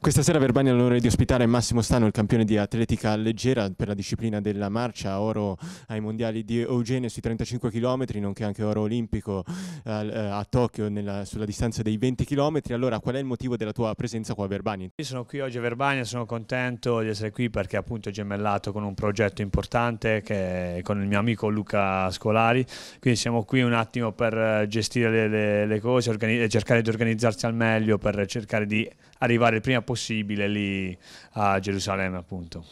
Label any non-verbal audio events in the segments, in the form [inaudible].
Questa sera Verbania ha l'onore di ospitare Massimo Stano, il campione di atletica leggera per la disciplina della marcia, oro ai mondiali di Eugene sui 35 km, nonché anche oro olimpico eh, a, Tokyo nella, sulla distanza dei 20 km. Allora, qual è il motivo della tua presenza qua a Verbania? Io sono qui oggi a Verbania, sono contento di essere qui perché appunto ho gemellato con un progetto importante che è con il mio amico Luca Scolari, quindi siamo qui un attimo per eh, gestire le, le, le cose cercare di organizzarsi al meglio per cercare di arrivare il prima possibile lì a Gerusalemme, appunto.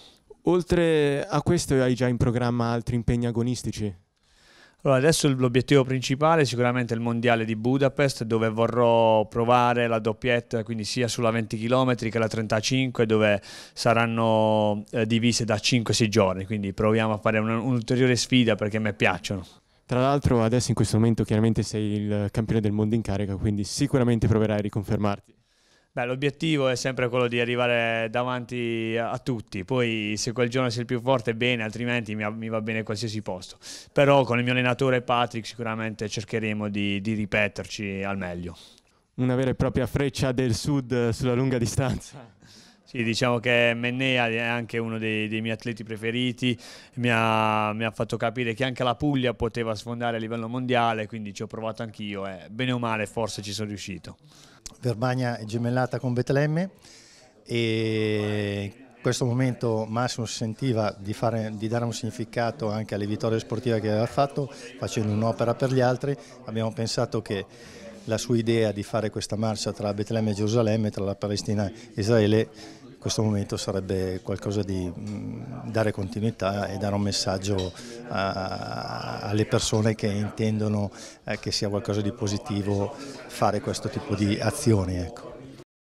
Oltre a questo, hai già in programma altri impegni agonistici? Allora, adesso l'obiettivo principale è sicuramente il mondiale di Budapest dove vorrò provare la doppietta, quindi sia sulla 20 km che la 35 dove saranno eh, divise da 5-6 giorni, quindi proviamo a fare un'ulteriore un sfida perché a me piacciono. Tra l'altro adesso in questo momento chiaramente sei il campione del mondo in carica, quindi sicuramente proverai a riconfermarti. Beh, l'obiettivo è sempre quello di arrivare davanti a tutti, poi se quel giorno sei il più forte bene, altrimenti mi, va bene qualsiasi posto. Però con il mio allenatore Patrick sicuramente cercheremo di, di ripeterci al meglio. Una vera e propria freccia del sud sulla lunga distanza. [laughs] Sì, diciamo che Mennea è anche uno dei, dei miei atleti preferiti, mi ha, mi ha, fatto capire che anche la Puglia poteva sfondare a livello mondiale, quindi ci ho provato anch'io e eh. bene o male forse ci sono riuscito. Verbagna è gemellata con Betlemme e in questo momento Massimo si sentiva di, fare, di dare un significato anche alle vittorie sportive che aveva fatto, facendo un'opera per gli altri, abbiamo pensato che la sua idea di fare questa marcia tra Betlemme e Gerusalemme, tra la Palestina e Israele, questo momento sarebbe qualcosa di mm, dare continuità e dare un messaggio a, alle persone che intendono eh, che sia qualcosa di positivo fare questo tipo di azioni. Ecco.